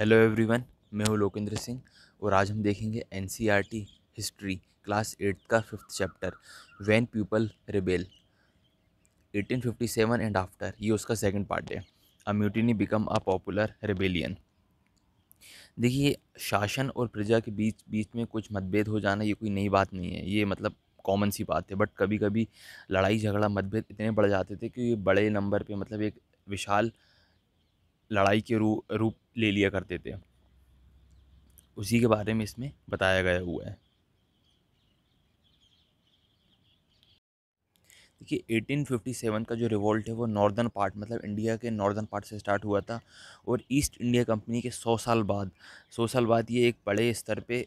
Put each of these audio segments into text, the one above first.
hello everyone मैं हूं लोकेंद्र सिंह और आज हम देखेंगे एन हिस्ट्री क्लास एट्थ का fifth chapter when people rebel 1857 and after ये उसका सेकंड पार्ट है a mutiny become a popular rebellion देखिए शासन और प्रजा के बीच बीच में कुछ मतभेद हो जाना ये कोई नई बात नहीं है ये मतलब कॉमन सी बात है बट कभी कभी लड़ाई झगड़ा मतभेद इतने बढ़ जाते थे कि ये बड़े नंबर पर मतलब एक विशाल लड़ाई के रू रूप ले लिया करते थे उसी के बारे में इसमें बताया गया हुआ है देखिए 1857 का जो रिवोल्ट है वो नॉर्दर्न पार्ट मतलब इंडिया के नॉर्दर्न पार्ट से स्टार्ट हुआ था और ईस्ट इंडिया कंपनी के 100 साल बाद 100 साल बाद ये एक बड़े स्तर पे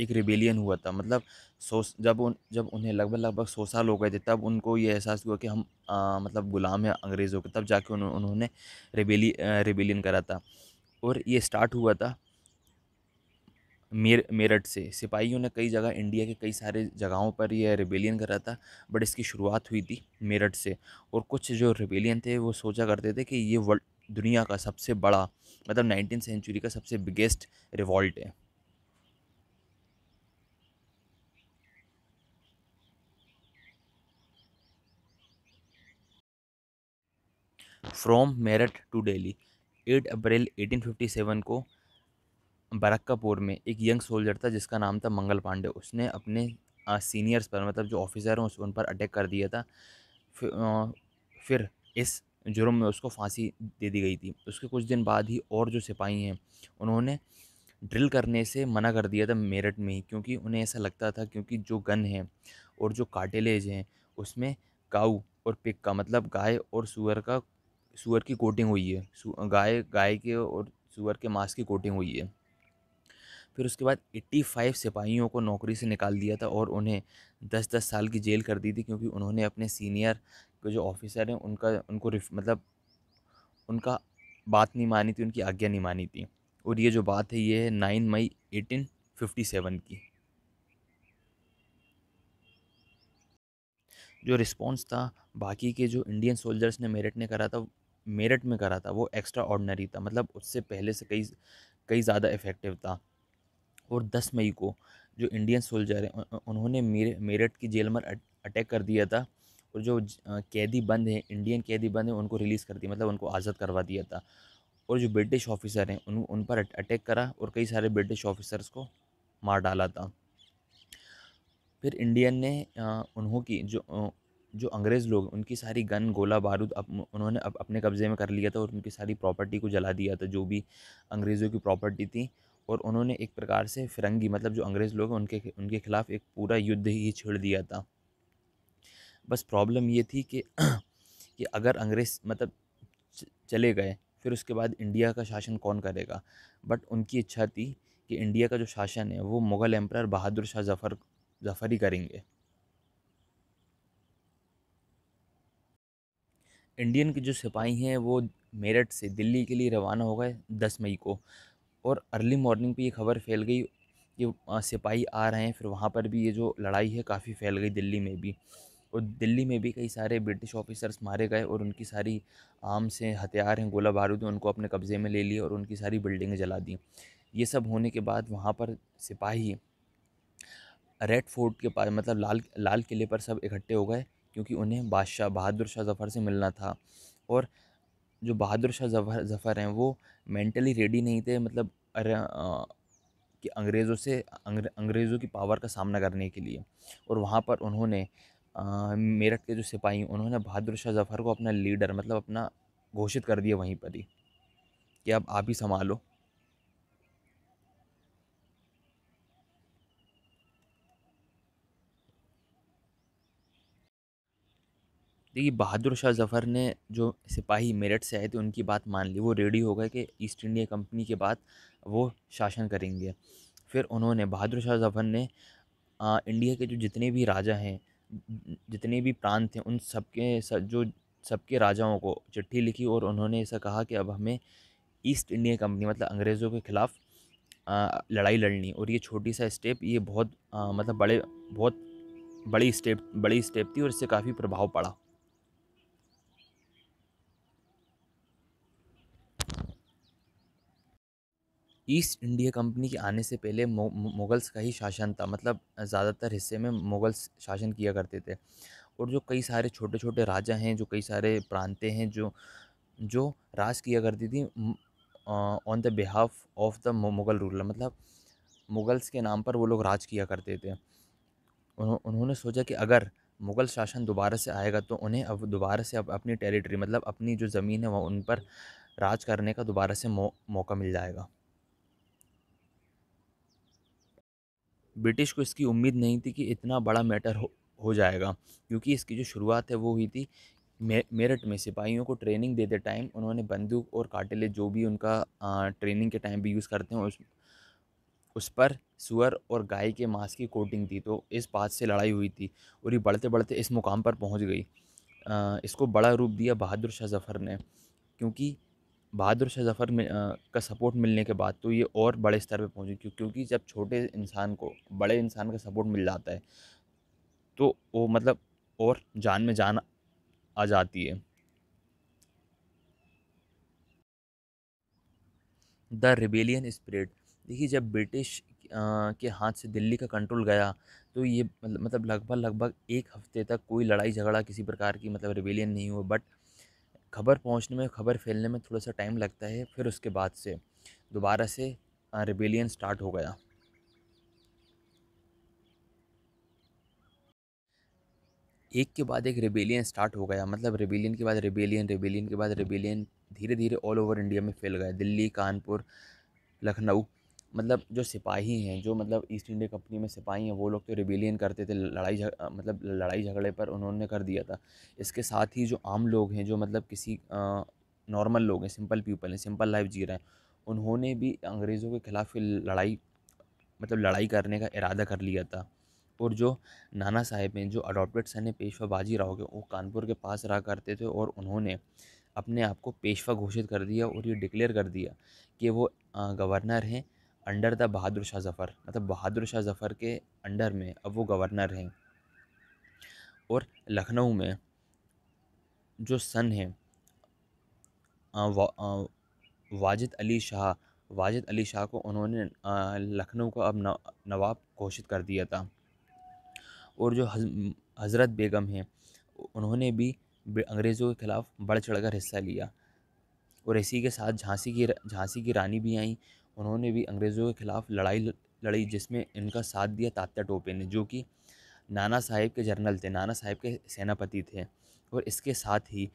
एक रिबेलियन हुआ था मतलब सौ जब उन जब उन्हें लगभग लगभग सौ साल हो गए थे तब उनको ये एहसास हुआ कि हम आ, मतलब ग़ुलाम हैं अंग्रेज़ों के तब जाके उन, उन्होंने रिबेली रिबेलियन करा था और ये स्टार्ट हुआ था मेर मेरठ से सिपाहियों ने कई जगह इंडिया के कई सारे जगहों पर यह रिबेलियन करा था बट इसकी शुरुआत हुई थी मेरठ से और कुछ जो रिबेलियन थे वो सोचा करते थे कि ये वर्ल्ड दुनिया का सबसे बड़ा मतलब नाइनटीन सेंचुरी का सबसे बिगेस्ट रिवॉल्ट है from Meerut to Delhi 8 April 1857 को बरक्कापुर में एक यंग सोल्जर था जिसका नाम था मंगल पांडे उसने अपने सीनियर्स पर मतलब जो ऑफिसर हैं उन पर अटैक कर दिया था फिर, आ, फिर इस जुर्म में उसको फांसी दे दी गई थी उसके कुछ दिन बाद ही और जो सिपाही हैं उन्होंने ड्रिल करने से मना कर दिया था मेरठ में ही क्योंकि उन्हें ऐसा लगता था क्योंकि जो गन है और जो काटेलेज हैं उसमें काऊ और पिक का मतलब गाय और सुअर का सुअर की कोटिंग हुई है गाय गाय के और सुअर के मांस की कोटिंग हुई है फिर उसके बाद 85 सिपाहियों को नौकरी से निकाल दिया था और उन्हें 10-10 साल की जेल कर दी थी क्योंकि उन्होंने अपने सीनियर के जो ऑफिसर हैं उनका उनको मतलब उनका बात नहीं मानी थी उनकी आज्ञा नहीं मानी थी और ये जो बात है ये है nine May eighteen fifty seven की जो रिस्पॉन्स था बाकी के जो इंडियन सोल्जर्स ने मेरिट ने करा था मेरठ में करा था वो एक्स्ट्रा ऑर्डनरी था मतलब उससे पहले से कई कई ज़्यादा इफ़ेक्टिव था और 10 मई को जो इंडियन सोल्जर हैं उन्होंने मेरठ की जेल में अटैक कर दिया था और जो कैदी बंद हैं इंडियन कैदी बंद हैं उनको रिलीज़ कर दिया मतलब उनको आज़ाद करवा दिया था और जो ब्रिटिश ऑफिसर हैं उन उन पर अटैक करा और कई सारे ब्रिटिश ऑफिसर्स को मार डाला था फिर इंडियन ने उन्हों की जो जो अंग्रेज़ लोग उनकी सारी गन गोला बारूद अप, उन्होंने अप, अपने कब्ज़े में कर लिया था और उनकी सारी प्रॉपर्टी को जला दिया था जो भी अंग्रेज़ों की प्रॉपर्टी थी और उन्होंने एक प्रकार से फिरंगी मतलब जो अंग्रेज़ लोग हैं उनके उनके ख़िलाफ़ एक पूरा युद्ध ही छेड़ दिया था बस प्रॉब्लम ये थी कि कि अगर अंग्रेज़ मतलब चले गए फिर उसके बाद इंडिया का शासन कौन करेगा बट उनकी इच्छा थी कि इंडिया का जो शासन है वो मुग़ल एम्प्रायर बहादुर शाह जफ़र जफ़र ही करेंगे इंडियन के जो सिपाही हैं वो मेरठ से दिल्ली के लिए रवाना हो गए दस मई को और अर्ली मॉर्निंग पे ये खबर फैल गई कि सिपाही आ रहे हैं फिर वहाँ पर भी ये जो लड़ाई है काफ़ी फैल गई दिल्ली में भी और दिल्ली में भी कई सारे ब्रिटिश ऑफिसर्स मारे गए और उनकी सारी आम हैं हथियार हैं गोला बारूद उनको अपने कब्ज़े में ले लिए और उनकी सारी बिल्डिंगें जला दी ये सब होने के बाद वहाँ पर सिपाही रेड फोर्ट के पास मतलब लाल लाल किले पर सब इकट्ठे हो गए क्योंकि उन्हें बादशाह बहादुर शाह ज़फ़र से मिलना था और जो बहादुर शाह ज़फ़र ज़फ़र हैं वो मेंटली रेडी नहीं थे मतलब अरे कि अंग्रेज़ों से अंग्रे, अंग्रेज़ों की पावर का सामना करने के लिए और वहाँ पर उन्होंने मेरठ के जो सिपाही उन्होंने बहादुर शाह ज़फ़र को अपना लीडर मतलब अपना घोषित कर दिया वहीं पर ही कि अब आप ही संभालो देखिए तो बहादुर शाह जफ़र ने जो सिपाही मेरठ से आए थे उनकी बात मान ली वो रेडी हो गए कि ईस्ट इंडिया कंपनी के बाद वो शासन करेंगे फिर उन्होंने बहादुर शाह जफ़र ने आ, इंडिया के जो जितने भी राजा हैं जितने भी प्रांत हैं उन सबके सब जो सबके राजाओं को चिट्ठी लिखी और उन्होंने ऐसा कहा कि अब हमें ईस्ट इंडिया कंपनी मतलब अंग्रेज़ों के ख़िलाफ़ लड़ाई लड़नी और ये छोटी सा स्टेप ये बहुत आ, मतलब बड़े बहुत बड़ी स्टेप बड़ी स्टेप थी और इससे काफ़ी प्रभाव पड़ा ईस्ट इंडिया कंपनी के आने से पहले मुग़ल्स का ही शासन था मतलब ज़्यादातर हिस्से में मुग़ल्स शासन किया करते थे और जो कई सारे छोटे छोटे राजा हैं जो कई सारे प्रांतें हैं जो जो राज किया करती थी on the behalf of the Mughal ruler मतलब मुग़ल्स के नाम पर वो लोग राज किया करते थे उन्होंने सोचा कि अगर मुग़ल शासन दोबारा से आएगा तो उन्हें अब दोबारा से अब अपनी टेरिटरी मतलब अपनी जो ज़मीन है वह उन पर राज करने का दोबारा से मौ, मौका मिल जाएगा ब्रिटिश को इसकी उम्मीद नहीं थी कि इतना बड़ा मैटर हो हो जाएगा क्योंकि इसकी जो शुरुआत है वो हुई थी मे, मेरठ में सिपाहियों को ट्रेनिंग देते टाइम उन्होंने बंदूक और काटेले जो भी उनका आ, ट्रेनिंग के टाइम भी यूज़ करते हैं उस उस पर सुअर और गाय के मांस की कोटिंग थी तो इस बात से लड़ाई हुई थी और ये बढ़ते बढ़ते इस मुकाम पर पहुंच गई आ, इसको बड़ा रूप दिया बहादुर शाह जफ़र ने क्योंकि बहादुर शाह जफ़र में का सपोर्ट मिलने के बाद तो ये और बड़े स्तर पे पहुँची क्यों क्योंकि जब छोटे इंसान को बड़े इंसान का सपोर्ट मिल जाता है तो वो मतलब और जान में जान आ जाती है द रिबेलियन स्प्रेड देखिए जब ब्रिटिश के हाथ से दिल्ली का कंट्रोल गया तो ये मतलब, मतलब लगभग लगभग एक हफ्ते तक कोई लड़ाई झगड़ा किसी प्रकार की मतलब रिबेलियन नहीं हुआ बट खबर पहुंचने में खबर फैलने में थोड़ा सा टाइम लगता है फिर उसके बाद से दोबारा से रिबेलियन स्टार्ट हो गया एक के बाद एक रिबेलियन स्टार्ट हो गया मतलब रिबेलियन के बाद रिबेलियन रिबेलियन के बाद रिबेलियन धीरे धीरे ऑल ओवर इंडिया में फैल गया दिल्ली कानपुर लखनऊ मतलब जो सिपाही हैं जो मतलब ईस्ट इंडिया कंपनी में सिपाही हैं वो लोग तो रिबेलियन करते थे लड़ाई जग, मतलब लड़ाई झगड़े पर उन्होंने कर दिया था इसके साथ ही जो आम लोग हैं जो मतलब किसी नॉर्मल लोग हैं सिंपल पीपल हैं सिंपल लाइफ जी रहे हैं उन्होंने भी अंग्रेज़ों के ख़िलाफ़ लड़ाई मतलब लड़ाई करने का इरादा कर लिया था और जो नाना साहेब हैं जो अडोप्टेड सन है पेशवा राव के वो कानपुर के पास रहा करते थे और उन्होंने अपने आप को पेशवा घोषित कर दिया और ये डिक्लेयर कर दिया कि वो गवर्नर हैं अंडर द बहादुर शाह ज़फ़र मतलब बहादुर शाह ज़फ़र के अंडर में अब वो गवर्नर हैं और लखनऊ में जो सन है वा, वाजिद अली शाह वाजिद अली शाह को उन्होंने लखनऊ को अब नवाब घोषित कर दिया था और जो हज़रत बेगम हैं उन्होंने भी अंग्रेज़ों के ख़िलाफ़ बढ़ चढ़ कर हिस्सा लिया और इसी के साथ झांसी की झांसी की रानी भी आई उन्होंने भी अंग्रेज़ों के ख़िलाफ़ लड़ाई लड़ी जिसमें इनका साथ दिया तात्या टोपे ने जो कि नाना साहेब के जर्नल थे नाना साहेब के सेनापति थे और इसके साथ ही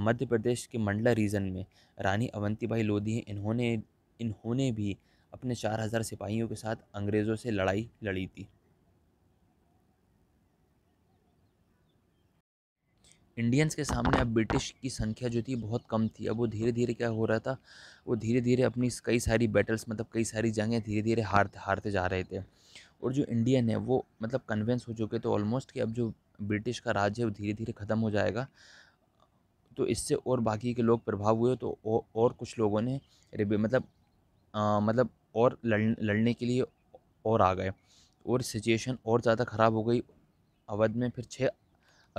मध्य प्रदेश के मंडला रीजन में रानी अवंतीबाई लोधी हैं इन्होंने इन्होंने भी अपने चार हज़ार सिपाहियों के साथ अंग्रेज़ों से लड़ाई लड़ी थी इंडियंस के सामने अब ब्रिटिश की संख्या जो थी बहुत कम थी अब वो धीरे धीरे क्या हो रहा था वो धीरे धीरे अपनी कई सारी बैटल्स मतलब कई सारी जंगें धीरे धीरे हारते हारते जा रहे थे और जो इंडियन है वो मतलब कन्विंस हो चुके थे ऑलमोस्ट तो कि अब जो ब्रिटिश का राज्य है वो धीरे धीरे ख़त्म हो जाएगा तो इससे और बाकी के लोग प्रभाव हुए तो और कुछ लोगों ने मतलब आ, मतलब और लड़, लड़ने के लिए और आ गए और सिचुएशन और ज़्यादा ख़राब हो गई अवध में फिर छः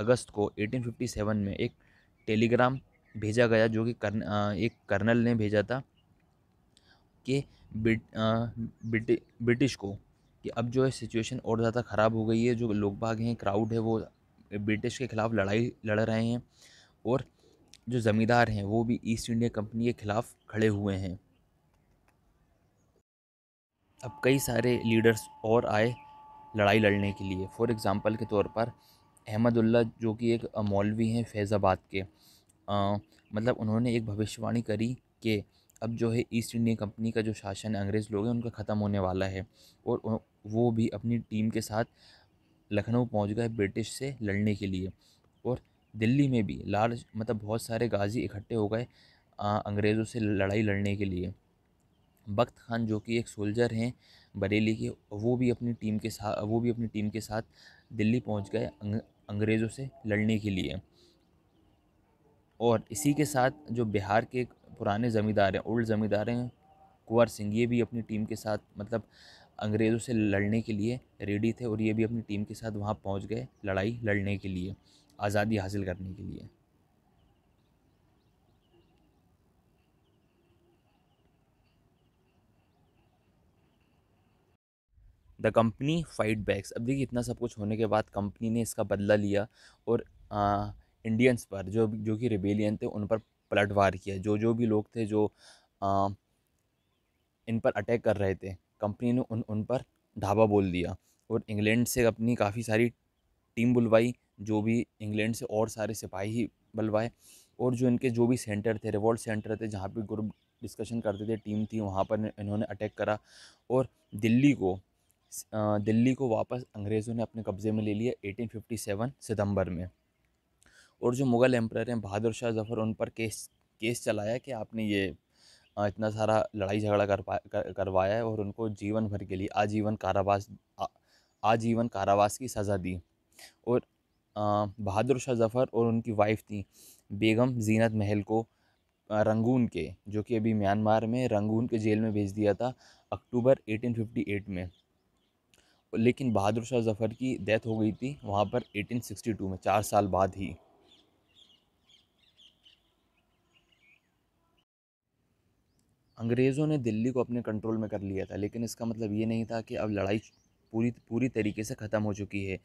अगस्त को 1857 में एक टेलीग्राम भेजा गया जो कि कर्न, एक कर्नल ने भेजा था कि ब्रिट, ब्रिटि, ब्रिटिश को कि अब जो है सिचुएशन और ज़्यादा ख़राब हो गई है जो लोग भाग हैं क्राउड है वो ब्रिटिश के ख़िलाफ़ लड़ाई लड़ रहे हैं और जो ज़मींदार हैं वो भी ईस्ट इंडिया कंपनी के ख़िलाफ़ खड़े हुए हैं अब कई सारे लीडर्स और आए लड़ाई लड़ने के लिए फॉर एग्ज़ाम्पल के तौर पर अहमदुल्ला जो कि एक मौलवी हैं फैज़ाबाद के आ, मतलब उन्होंने एक भविष्यवाणी करी कि अब जो है ईस्ट इंडिया कंपनी का जो शासन अंग्रेज़ लोग हैं उनका ख़त्म होने वाला है और वो भी अपनी टीम के साथ लखनऊ पहुंच गए ब्रिटिश से लड़ने के लिए और दिल्ली में भी लार्ज मतलब बहुत सारे गाजी इकट्ठे हो गए अंग्रेज़ों से लड़ाई लड़ने के लिए बख्त खान जो कि एक सोल्जर हैं बरेली के वो भी अपनी टीम के साथ वो भी अपनी टीम के साथ दिल्ली पहुंच गए अंग्रेज़ों से लड़ने के लिए और इसी के साथ जो बिहार के पुराने ज़मींदार हैं ओल्ड ज़मींदार हैं कुंवर सिंह ये भी अपनी टीम के साथ मतलब अंग्रेज़ों से लड़ने के लिए रेडी थे और ये भी अपनी टीम के साथ वहाँ पहुँच गए लड़ाई लड़ने के लिए आज़ादी हासिल करने के लिए द कंपनी फाइट बैक्स अब देखिए इतना सब कुछ होने के बाद कंपनी ने इसका बदला लिया और आ, इंडियंस पर जो जो कि रिबेलियन थे उन पर पलटवार किया जो जो भी लोग थे जो आ, इन पर अटैक कर रहे थे कंपनी ने उन उन पर ढाबा बोल दिया और इंग्लैंड से अपनी काफ़ी सारी टीम बुलवाई जो भी इंग्लैंड से और सारे सिपाही ही बुलवाए और जो इनके जो भी सेंटर थे रिवॉल्ट सेंटर थे जहाँ पे ग्रुप डिस्कशन करते थे टीम थी वहाँ पर इन्होंने अटैक करा और दिल्ली को दिल्ली को वापस अंग्रेज़ों ने अपने कब्ज़े में ले लिया 1857 सितंबर में और जो मुग़ल एम्प्रायर हैं बहादुर शाह जफ़र उन पर केस केस चलाया कि आपने ये इतना सारा लड़ाई झगड़ा कर पा कर, करवाया है और उनको जीवन भर के लिए आजीवन कारावास आजीवन कारावास की सज़ा दी और बहादुर शाह जफ़र और उनकी वाइफ थी बेगम जीनत महल को रंगून के जो कि अभी म्यांमार में रंगून के जेल में भेज दिया था अक्टूबर 1858 में लेकिन बहादुर शाह जफ़र की डेथ हो गई थी वहाँ पर 1862 में चार साल बाद ही अंग्रेज़ों ने दिल्ली को अपने कंट्रोल में कर लिया था लेकिन इसका मतलब ये नहीं था कि अब लड़ाई पूरी पूरी तरीके से ख़त्म हो चुकी है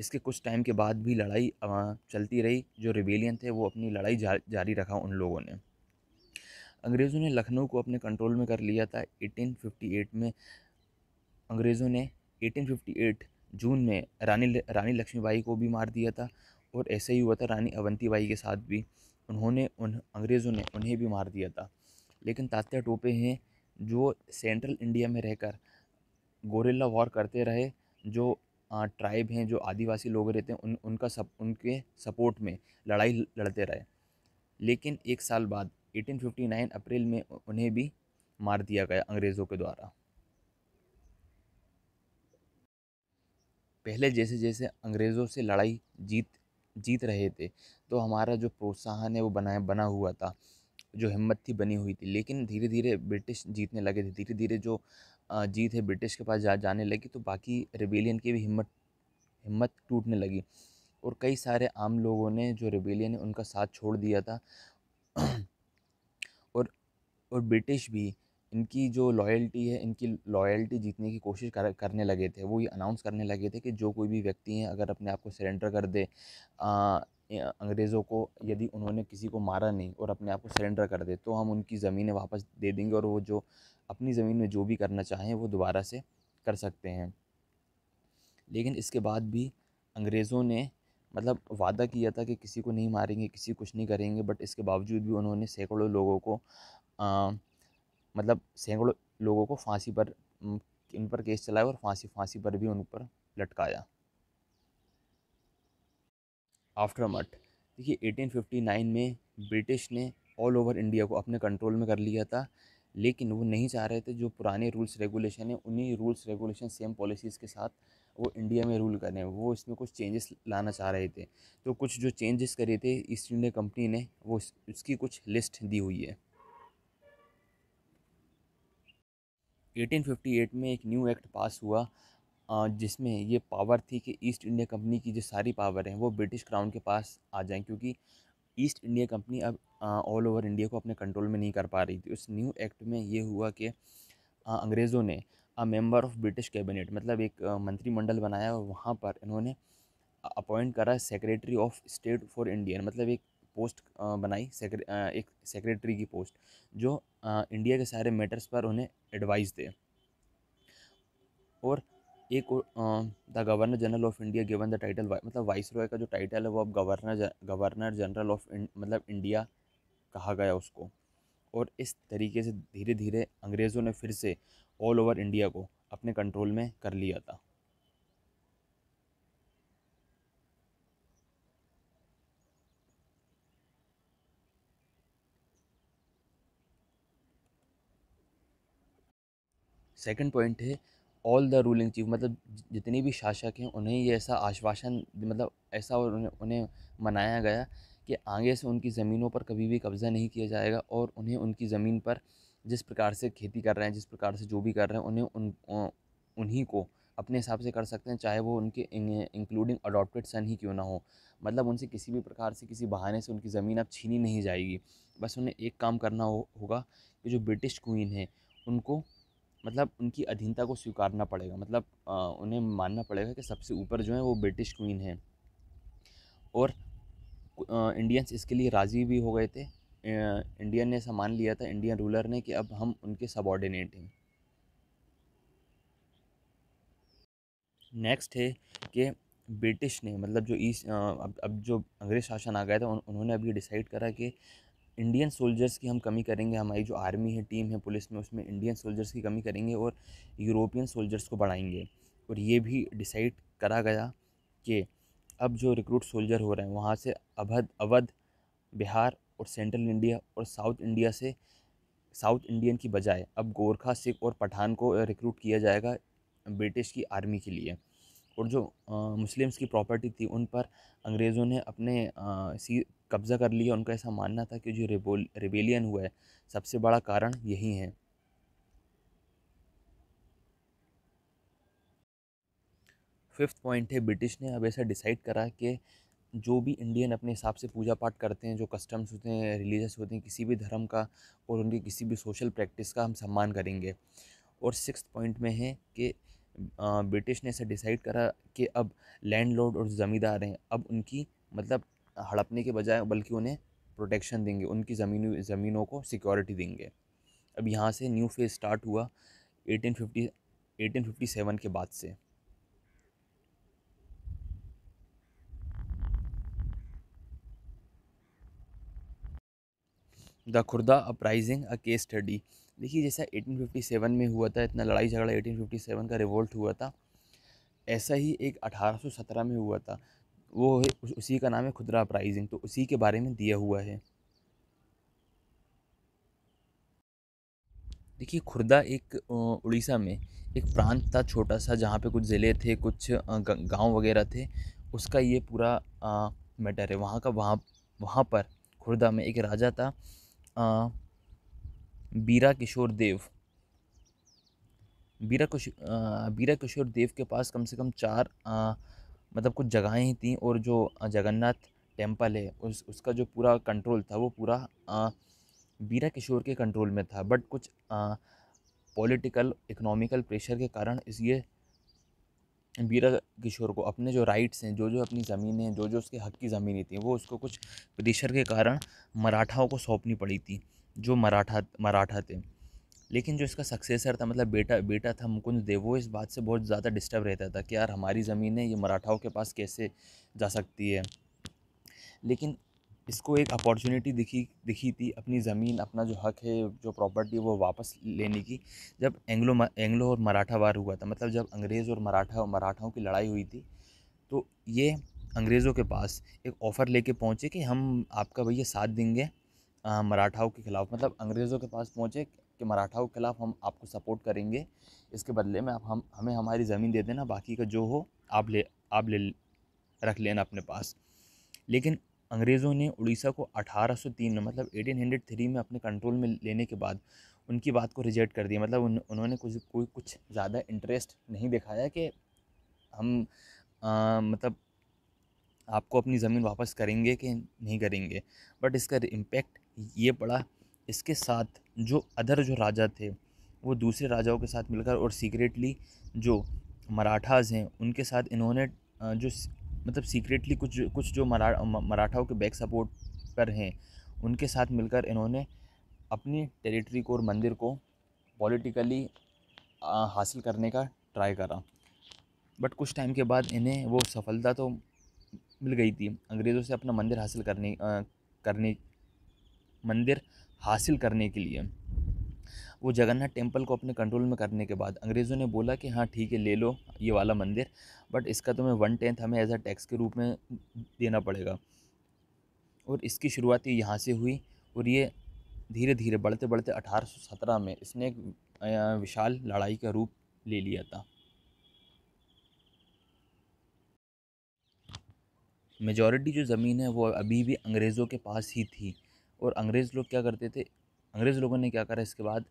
इसके कुछ टाइम के बाद भी लड़ाई चलती रही जो रिवेलियन थे वो अपनी लड़ाई जा, जारी रखा उन लोगों ने अंग्रेज़ों ने लखनऊ को अपने कंट्रोल में कर लिया था 1858 में अंग्रेज़ों ने 1858 जून में रानी रानी लक्ष्मीबाई को भी मार दिया था और ऐसे ही हुआ था रानी अवंतीबाई के साथ भी उन्होंने उन अंग्रेज़ों ने उन्हें भी मार दिया था लेकिन तात्या टोपे हैं जो सेंट्रल इंडिया में रहकर गोरेला वॉर करते रहे जो ट्राइब हैं जो आदिवासी लोग रहते हैं उन उनका सब उनके सपोर्ट में लड़ाई लड़ते रहे लेकिन एक साल बाद 1859 अप्रैल में उन्हें भी मार दिया गया अंग्रेज़ों के द्वारा पहले जैसे जैसे अंग्रेज़ों से लड़ाई जीत जीत रहे थे तो हमारा जो प्रोत्साहन है वो बनाया बना हुआ था जो हिम्मत थी बनी हुई थी लेकिन धीरे धीरे ब्रिटिश जीतने लगे थे धीरे धीरे जो जीत है ब्रिटिश के पास जा जाने लगी तो बाकी रेबेलियन की भी हिम्मत हिम्मत टूटने लगी और कई सारे आम लोगों ने जो रेबेलियन है उनका साथ छोड़ दिया था और और ब्रिटिश भी इनकी जो लॉयल्टी है इनकी लॉयल्टी जीतने की कोशिश कर, करने लगे थे वो ये अनाउंस करने लगे थे कि जो कोई भी व्यक्ति हैं अगर अपने आप को सरेंडर कर दे आ, अंग्रेज़ों को यदि उन्होंने किसी को मारा नहीं और अपने आप को सरेंडर कर दे तो हम उनकी ज़मीनें वापस दे देंगे और वो जो अपनी ज़मीन में जो भी करना चाहें वो दोबारा से कर सकते हैं लेकिन इसके बाद भी अंग्रेज़ों ने मतलब वादा किया था कि किसी को नहीं मारेंगे किसी कुछ नहीं करेंगे बट इसके बावजूद भी उन्होंने सैकड़ों लोगों को आ, मतलब सैकड़ों लोगों को फांसी पर इन पर केस चलाया और फांसी फांसी पर भी उन पर लटकाया आफ्टर मठ देखिए 1859 में ब्रिटिश ने ऑल ओवर इंडिया को अपने कंट्रोल में कर लिया था लेकिन वो नहीं चाह रहे थे जो पुराने रूल्स रेगुलेशन है उन्हीं रूल्स रेगुलेशन सेम पॉलिसीज़ के साथ वो इंडिया में रूल करें वो इसमें कुछ चेंजेस लाना चाह रहे थे तो कुछ जो चेंजेस करे थे ईस्ट इंडिया कंपनी ने वो उसकी कुछ लिस्ट दी हुई है 1858 में एक न्यू एक्ट पास हुआ जिसमें ये पावर थी कि ईस्ट इंडिया कंपनी की जो सारी पावर हैं वो ब्रिटिश क्राउन के पास आ जाएं क्योंकि ईस्ट इंडिया कंपनी अब ऑल ओवर इंडिया को अपने कंट्रोल में नहीं कर पा रही थी उस न्यू एक्ट में ये हुआ कि अंग्रेज़ों ने a member of British cabinet मतलब एक मंत्रिमंडल बनाया और वहाँ पर इन्होंने अपॉइंट करा secretary of state for Indian मतलब एक पोस्ट बनाई सेक्रे, एक सेक्रेटरी की पोस्ट जो इंडिया के सारे मैटर्स पर उन्हें एडवाइस दे और एक the governor general of India given the title मतलब वाइस रॉय का जो टाइटल है वो अब गवर्नर गवर्नर जनरल ऑफ मतलब इंडिया कहा गया उसको और इस तरीके से धीरे धीरे अंग्रेज़ों ने फिर से ऑल ओवर इंडिया को अपने कंट्रोल में कर लिया था सेकंड पॉइंट है ऑल द रूलिंग चीफ मतलब जितने भी शासक हैं उन्हें ये ऐसा आश्वासन मतलब ऐसा और उन्हें उन्हें मनाया गया कि आगे से उनकी ज़मीनों पर कभी भी कब्ज़ा नहीं किया जाएगा और उन्हें उनकी ज़मीन पर जिस प्रकार से खेती कर रहे हैं जिस प्रकार से जो भी कर रहे हैं उन्हें उन उन्हीं को अपने हिसाब से कर सकते हैं चाहे वो उनके इंक्लूडिंग अडॉप्टेड सन ही क्यों ना हो मतलब उनसे किसी भी प्रकार से किसी बहाने से उनकी ज़मीन अब छीनी नहीं जाएगी बस उन्हें एक काम करना हो होगा कि जो ब्रिटिश क्वीन है उनको मतलब उनकी अधीनता को स्वीकारना पड़ेगा मतलब आ, उन्हें मानना पड़ेगा कि सबसे ऊपर जो है वो ब्रिटिश क्वीन है और आ, इंडियंस इसके लिए राज़ी भी हो गए थे इंडियन ने ऐसा मान लिया था इंडियन रूलर ने कि अब हम उनके सबॉर्डिनेट हैं नेक्स्ट है कि ब्रिटिश ने मतलब जो ईस्ट अब अब जो अंग्रेज़ शासन आ गया था उन, उन्होंने अब ये डिसाइड करा कि इंडियन सोल्जर्स की हम कमी करेंगे हमारी जो आर्मी है टीम है पुलिस में उसमें इंडियन सोल्जर्स की कमी करेंगे और यूरोपियन सोल्जर्स को बढ़ाएंगे और ये भी डिसाइड करा गया कि अब जो रिक्रूट सोल्जर हो रहे हैं वहाँ से अवध अवध बिहार और सेंट्रल इंडिया और साउथ इंडिया से साउथ इंडियन की बजाय अब गोरखा सिख और पठान को रिक्रूट किया जाएगा ब्रिटिश की आर्मी के लिए और जो मुस्लिम्स की प्रॉपर्टी थी उन पर अंग्रेज़ों ने अपने आ, सी कब्ज़ा कर लिया उनका ऐसा मानना था कि जो रिबोल रिबेलियन हुआ है सबसे बड़ा कारण यही है फिफ्थ पॉइंट है ब्रिटिश ने अब ऐसा डिसाइड करा कि जो भी इंडियन अपने हिसाब से पूजा पाठ करते हैं जो कस्टम्स होते हैं रिलीजस होते हैं किसी भी धर्म का और उनके किसी भी सोशल प्रैक्टिस का हम सम्मान करेंगे और सिक्स पॉइंट में है कि ब्रिटिश ने ऐसा डिसाइड करा कि अब लैंड और ज़मींदार हैं अब उनकी मतलब हड़पने के बजाय बल्कि उन्हें प्रोटेक्शन देंगे उनकी ज़मीन ज़मीनों को सिक्योरिटी देंगे अब यहाँ से न्यू फेज स्टार्ट हुआ 1850 1857 के बाद से the Khurda uprising a case study देखिए जैसा 1857 में हुआ था इतना लड़ाई झगड़ा 1857 का रिवोल्ट हुआ था ऐसा ही एक 1817 में हुआ था वो है उसी का नाम है खुदरा प्राइजिंग तो उसी के बारे में दिया हुआ है देखिए खुर्दा एक उड़ीसा में एक प्रांत था छोटा सा जहाँ पे कुछ ज़िले थे कुछ गांव वगैरह थे उसका ये पूरा मैटर है वहाँ का वहाँ वहाँ पर खुर्दा में एक राजा था आ, बीरा किशोर देव बीरा कुश बीरा किशोर देव के पास कम से कम चार आ, मतलब कुछ जगहें ही थी और जो जगन्नाथ टेम्पल है उस उसका जो पूरा कंट्रोल था वो पूरा बीरा किशोर के कंट्रोल में था बट कुछ पॉलिटिकल इकोनॉमिकल प्रेशर के कारण इस ये बीरा किशोर को अपने जो राइट्स हैं जो जो अपनी ज़मीनें हैं जो जो उसके हक की ज़मीन थी वो उसको कुछ प्रेशर के कारण मराठाओं को सौंपनी पड़ी थी जो मराठा मराठा थे लेकिन जो इसका सक्सेसर था मतलब बेटा बेटा था मुकुंद देव वो इस बात से बहुत ज़्यादा डिस्टर्ब रहता था कि यार हमारी ज़मीन है ये मराठाओं के पास कैसे जा सकती है लेकिन इसको एक अपॉर्चुनिटी दिखी दिखी थी अपनी ज़मीन अपना जो हक है जो प्रॉपर्टी वो वापस लेने की जब एंग्लो एंग्लो और मराठा वार हुआ था मतलब जब अंग्रेज़ और मराठा और मराठाओं की लड़ाई हुई थी तो ये अंग्रेज़ों के पास एक ऑफ़र लेके पहुँचे कि हम आपका भैया साथ देंगे मराठाओं के ख़िलाफ़ मतलब अंग्रेज़ों के पास पहुँचे कि मराठाओं के ख़िलाफ़ हम आपको सपोर्ट करेंगे इसके बदले में आप हम हमें हमारी ज़मीन दे देना बाकी का जो हो आप ले आप ले रख लेना अपने पास लेकिन अंग्रेज़ों ने उड़ीसा को 1803 में मतलब 1803 में अपने कंट्रोल में लेने के बाद उनकी बात को रिजेक्ट कर दिया मतलब उन, उन्होंने कुछ कोई कुछ ज़्यादा इंटरेस्ट नहीं दिखाया कि हम आ, मतलब आपको अपनी ज़मीन वापस करेंगे कि नहीं करेंगे बट इसका इम्पेक्ट ये पड़ा इसके साथ जो अदर जो राजा थे वो दूसरे राजाओं के साथ मिलकर और सीक्रेटली जो मराठाज हैं उनके साथ इन्होंने जो मतलब सीक्रेटली कुछ कुछ जो मरा मराठाओं के बैक सपोर्ट पर हैं उनके साथ मिलकर इन्होंने अपनी टेरिटरी को और मंदिर को पॉलिटिकली हासिल करने का ट्राई करा बट कुछ टाइम के बाद इन्हें वो सफलता तो मिल गई थी अंग्रेज़ों से अपना मंदिर हासिल करने आ, करने मंदिर हासिल करने के लिए वो जगन्नाथ टेम्पल को अपने कंट्रोल में करने के बाद अंग्रेज़ों ने बोला कि हाँ ठीक है ले लो ये वाला मंदिर बट इसका तुम्हें तो वन टेंथ हमें एज अ टैक्स के रूप में देना पड़ेगा और इसकी शुरुआत ही यहाँ से हुई और ये धीरे धीरे बढ़ते बढ़ते 1817 में इसने एक विशाल लड़ाई का रूप ले लिया था मेजॉरिटी जो ज़मीन है वो अभी भी अंग्रेज़ों के पास ही थी और अंग्रेज़ लोग क्या करते थे अंग्रेज़ लोगों ने क्या करा इसके बाद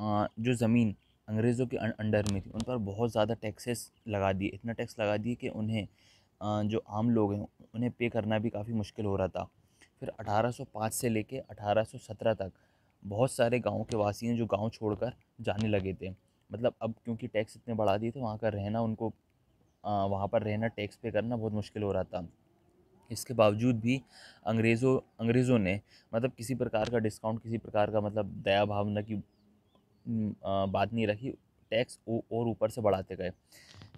जो ज़मीन अंग्रेज़ों के अं-, अंडर में थी उन पर बहुत ज़्यादा टैक्सेस लगा दिए इतना टैक्स लगा दिए कि उन्हें जो आम लोग हैं उन्हें पे करना भी काफ़ी मुश्किल हो रहा था फिर 1805 से लेके 1817 तक बहुत सारे गाँव के वासी हैं जो गाँव छोड़कर जाने लगे थे मतलब अब क्योंकि टैक्स इतने बढ़ा दिए थे वहाँ का रहना उनको वहाँ पर रहना टैक्स पे करना बहुत मुश्किल हो रहा था इसके बावजूद भी अंग्रेज़ों अंग्रेज़ों ने मतलब किसी प्रकार का डिस्काउंट किसी प्रकार का मतलब दया भावना की बात नहीं रखी टैक्स और ऊपर से बढ़ाते गए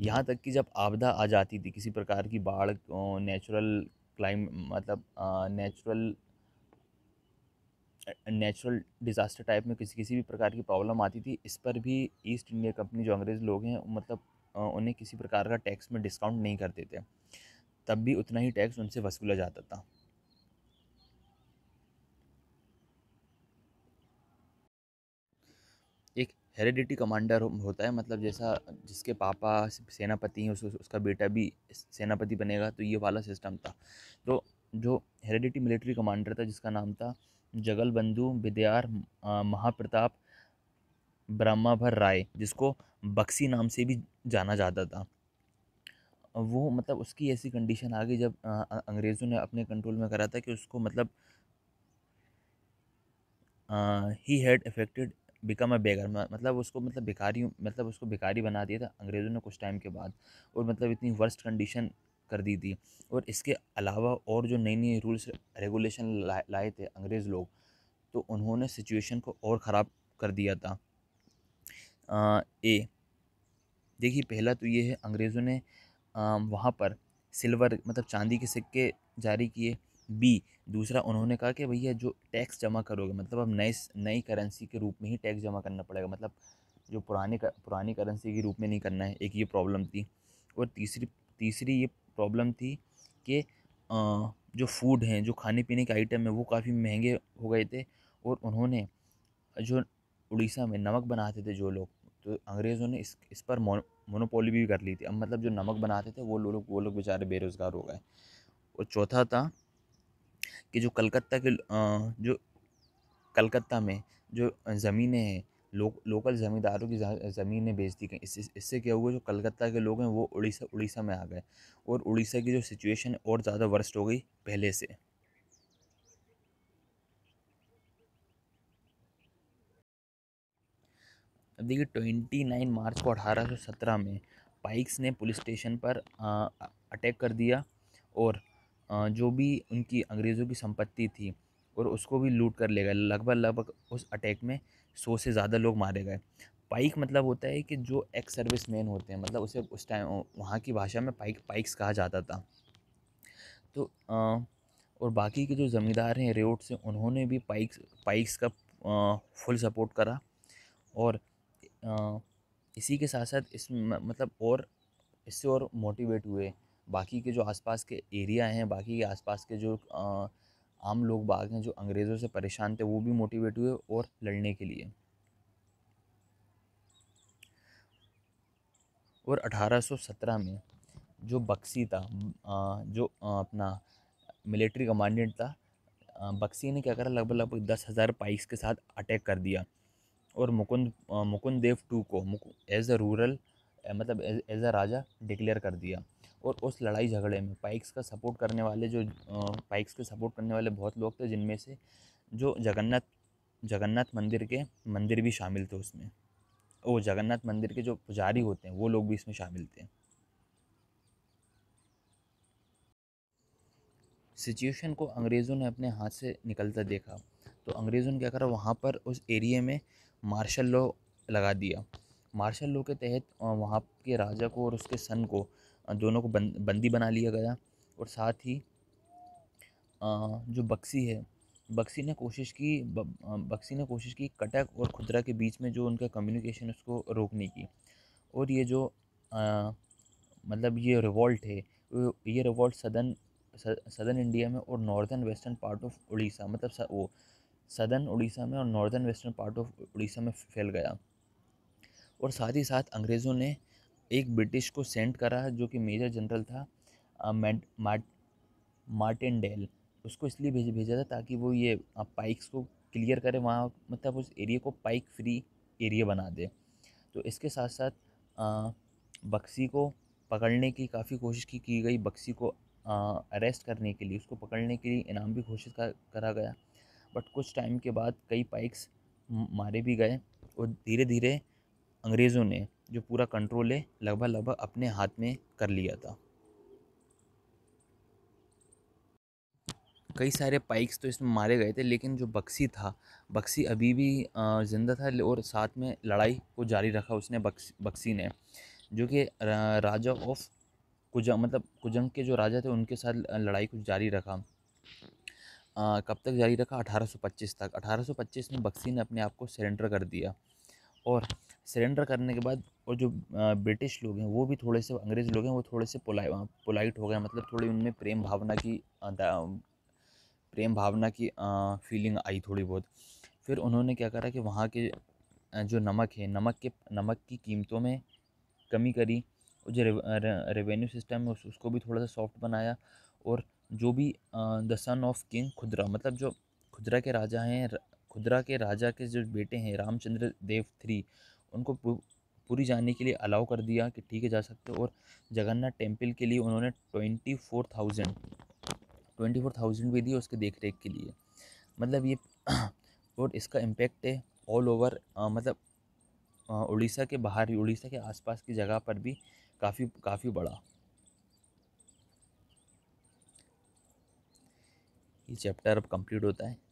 यहाँ तक कि जब आपदा आ जाती थी किसी प्रकार की बाढ़ नेचुरल क्लाइम मतलब नेचुरल नेचुरल डिज़ास्टर टाइप में किसी किसी भी प्रकार की प्रॉब्लम आती थी इस पर भी ईस्ट इंडिया कंपनी जो अंग्रेज़ लोग हैं मतलब उन्हें किसी प्रकार का टैक्स में डिस्काउंट नहीं करते थे तब भी उतना ही टैक्स उनसे वसूला जाता था एक हेरिडिटी कमांडर होता है मतलब जैसा जिसके पापा सेनापति हैं उस, उसका बेटा भी सेनापति बनेगा तो ये वाला सिस्टम था तो जो हेरिडिटी मिलिट्री कमांडर था जिसका नाम था जगल बंधु विद्यार महाप्रताप ब्रह्माभर राय जिसको बक्सी नाम से भी जाना जाता था वो मतलब उसकी ऐसी कंडीशन आ गई जब अंग्रेज़ों ने अपने कंट्रोल में करा था कि उसको मतलब ही had affected become a beggar मतलब उसको मतलब भिखारी मतलब उसको भिखारी बना दिया था अंग्रेज़ों ने कुछ टाइम के बाद और मतलब इतनी वर्स्ट कंडीशन कर दी थी और इसके अलावा और जो नई नई रूल्स रेगुलेशन लाए थे अंग्रेज़ लोग तो उन्होंने सिचुएशन को और ख़राब कर दिया था आ, ए देखिए पहला तो ये है अंग्रेज़ों ने वहाँ पर सिल्वर मतलब चांदी के सिक्के जारी किए बी दूसरा उन्होंने कहा कि भैया जो टैक्स जमा करोगे मतलब अब नए नई करेंसी के रूप में ही टैक्स जमा करना पड़ेगा मतलब जो पुराने कर, पुरानी करेंसी के रूप में नहीं करना है एक ये प्रॉब्लम थी और तीसरी तीसरी ये प्रॉब्लम थी कि जो फूड हैं जो खाने पीने के आइटम हैं वो काफ़ी महंगे हो गए थे और उन्होंने जो उड़ीसा में नमक बनाते थे जो लोग तो अंग्रेज़ों ने इस इस पर मोनोपोली भी कर ली थी अब मतलब जो नमक बनाते थे वो लोग वो लोग बेचारे बेरोज़गार हो गए और चौथा था कि जो कलकत्ता के जो कलकत्ता में जो ज़मीनें हैं लो, लोकल ज़मींदारों की ज़मीनें बेच दी गई इससे इससे क्या हुआ जो कलकत्ता के लोग हैं वो उड़ीसा उड़ीसा में आ गए और उड़ीसा की जो सिचुएशन और ज़्यादा वर्स्ट हो गई पहले से अब देखिए ट्वेंटी नाइन मार्च को अठारह सौ सत्रह में पाइक्स ने पुलिस स्टेशन पर अटैक कर दिया और जो भी उनकी अंग्रेज़ों की संपत्ति थी और उसको भी लूट कर ले गए लगभग लगभग उस अटैक में सौ से ज़्यादा लोग मारे गए पाइक मतलब होता है कि जो एक्स सर्विस मैन होते हैं मतलब उसे उस टाइम वहाँ की भाषा में पाइक पाइक्स कहा जाता था तो आ, और बाकी के जो ज़मींदार हैं रेवट से उन्होंने भी पाइक्स पाइक्स का आ, फुल सपोर्ट करा और इसी के साथ साथ इस मतलब और इससे और मोटिवेट हुए बाकी के जो आसपास के एरिया हैं बाकी के आसपास के जो आम लोग बाग हैं जो अंग्रेज़ों से परेशान थे वो भी मोटिवेट हुए और लड़ने के लिए और 1817 में जो बक्सी था जो अपना मिलिट्री कमांडेंट था बक्सी ने क्या करा लगभग लगभग दस हज़ार पाइक्स के साथ अटैक कर दिया और मुकुंद मुकुंद देव टू को एज अ रूरल मतलब एज अ राजा डिक्लेयर कर दिया और उस लड़ाई झगड़े में पाइक्स का सपोर्ट करने वाले जो पाइक्स के सपोर्ट करने वाले बहुत लोग थे जिनमें से जो जगन्नाथ जगन्नाथ मंदिर के मंदिर भी शामिल थे उसमें वो जगन्नाथ मंदिर के जो पुजारी होते हैं वो लोग भी इसमें शामिल थे सिचुएशन को अंग्रेज़ों ने अपने हाथ से निकलता देखा तो अंग्रेज़ों ने क्या करा वहाँ पर उस एरिए में मार्शल लॉ लगा दिया मार्शल लॉ के तहत वहाँ के राजा को और उसके सन को दोनों को बंदी बना लिया गया और साथ ही जो बक्सी है बक्सी ने कोशिश की बक्सी ने कोशिश की कटक और खुदरा के बीच में जो उनका कम्युनिकेशन उसको रोकने की और ये जो आ, मतलब ये रिवॉल्ट है ये रिवॉल्ट सदन सदर्न इंडिया में और northern western part of Orissa मतलब वो सदर्न उड़ीसा में और northern western part of Orissa में फैल गया और साथ ही साथ अंग्रेज़ों ने एक ब्रिटिश को सेंड करा जो कि मेजर जनरल था मार्टिन डेल उसको इसलिए भेज भेजा था ताकि वो ये पाइक्स को क्लियर करे वहाँ मतलब उस एरिया को पाइक फ्री एरिया बना दे तो इसके साथ साथ बक्सी को पकड़ने की काफ़ी कोशिश की, की गई बक्सी को अरेस्ट करने के लिए उसको पकड़ने के लिए इनाम भी घोषित करा गया बट कुछ टाइम के बाद कई पाइक्स मारे भी गए और धीरे धीरे अंग्रेज़ों ने जो पूरा कंट्रोल है लगभग लगभग अपने हाथ में कर लिया था कई सारे पाइक्स तो इसमें मारे गए थे लेकिन जो बक्सी था बक्सी अभी भी ज़िंदा था और साथ में लड़ाई को जारी रखा उसने बक्सी बक्सी ने जो कि राजा ऑफ कुजंग मतलब कुजंग के जो राजा थे उनके साथ लड़ाई को जारी रखा कब तक जारी रखा 1825 तक 1825 में बक्सी ने अपने आप को सरेंडर कर दिया और सरेंडर करने के बाद और जो ब्रिटिश लोग हैं वो भी थोड़े से अंग्रेज़ लोग हैं वो थोड़े से पोलाइ पोलाइट हो गए मतलब थोड़ी उनमें प्रेम भावना की प्रेम भावना की आ, फीलिंग आई थोड़ी बहुत फिर उन्होंने क्या करा कि वहाँ के जो नमक है नमक के नमक की कीमतों में कमी करी और जो रेवेन्यू सिस्टम है उस, उसको भी थोड़ा सा सॉफ्ट बनाया और जो भी द सन ऑफ किंग खुदरा मतलब जो खुदरा के राजा हैं खुदरा के राजा के जो बेटे हैं रामचंद्र देव थ्री उनको पूरी जाने के लिए अलाउ कर दिया कि ठीक है जा सकते हो और जगन्नाथ टेम्पल के लिए उन्होंने twenty four thousand twenty four thousand भी दिए उसके देख रेख के लिए मतलब ये और इसका इम्पेक्ट है ऑल ओवर मतलब उड़ीसा के बाहर उड़ीसा के आसपास की जगह पर भी काफ़ी काफ़ी बड़ा ये चैप्टर अब कंप्लीट होता है